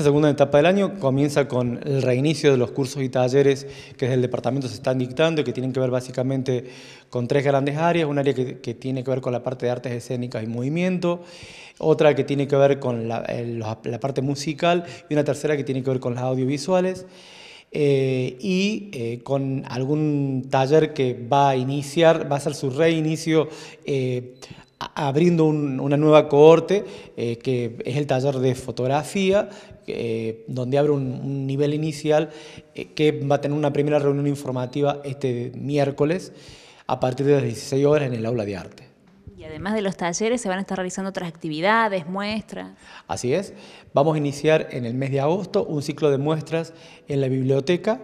Esta segunda etapa del año comienza con el reinicio de los cursos y talleres que desde el departamento se están dictando y que tienen que ver básicamente con tres grandes áreas. Un área que, tiene que ver con la parte de artes escénicas y movimiento, otra que tiene que ver con la, parte musical y una tercera que tiene que ver con las audiovisuales. Eh, y eh, con algún taller que va a iniciar, va a ser su reinicio eh, abriendo una nueva cohorte eh, que es el taller de fotografía, eh, donde abre un, nivel inicial eh, que va a tener una primera reunión informativa este miércoles a partir de las 16 horas en el aula de arte. Y además de los talleres se van a estar realizando otras actividades, muestras. Así es, vamos a iniciar en el mes de agosto un ciclo de muestras en la biblioteca.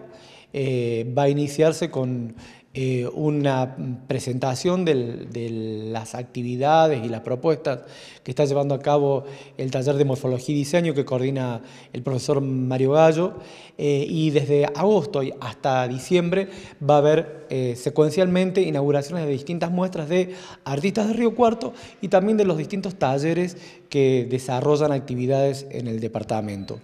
va a iniciarse con eh, una presentación de las actividades y las propuestas que está llevando a cabo el taller de morfología y diseño que coordina el profesor Mario Gallo eh, y desde agosto hasta diciembre va a haber eh, secuencialmente inauguraciones de distintas muestras de artistas de Río Cuarto y también de los distintos talleres que desarrollan actividades en el departamento.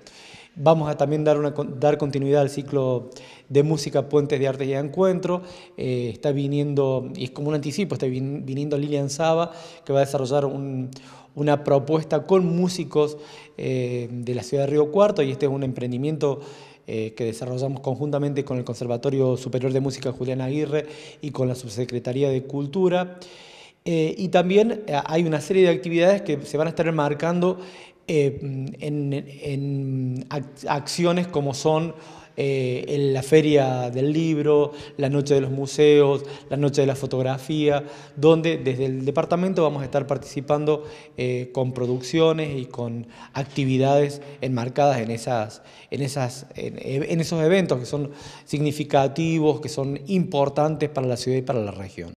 Vamos a también dar, dar continuidad al ciclo de música Puentes de Arte y Encuentro. Eh, está viniendo, y es como un anticipo, está viniendo Lilian Saba, que va a desarrollar una propuesta con músicos eh, de la ciudad de Río Cuarto, y este es un emprendimiento eh, que desarrollamos conjuntamente con el Conservatorio Superior de Música Julián Aguirre y con la Subsecretaría de Cultura. Eh, y también eh, hay una serie de actividades que se van a estar enmarcando eh, en, acciones como son la feria del libro, la noche de los museos, la noche de la fotografía, donde desde el departamento vamos a estar participando con producciones y con actividades enmarcadas en, esas, esas, e-, en esos eventos que son significativos, que son importantes para la ciudad y para la región.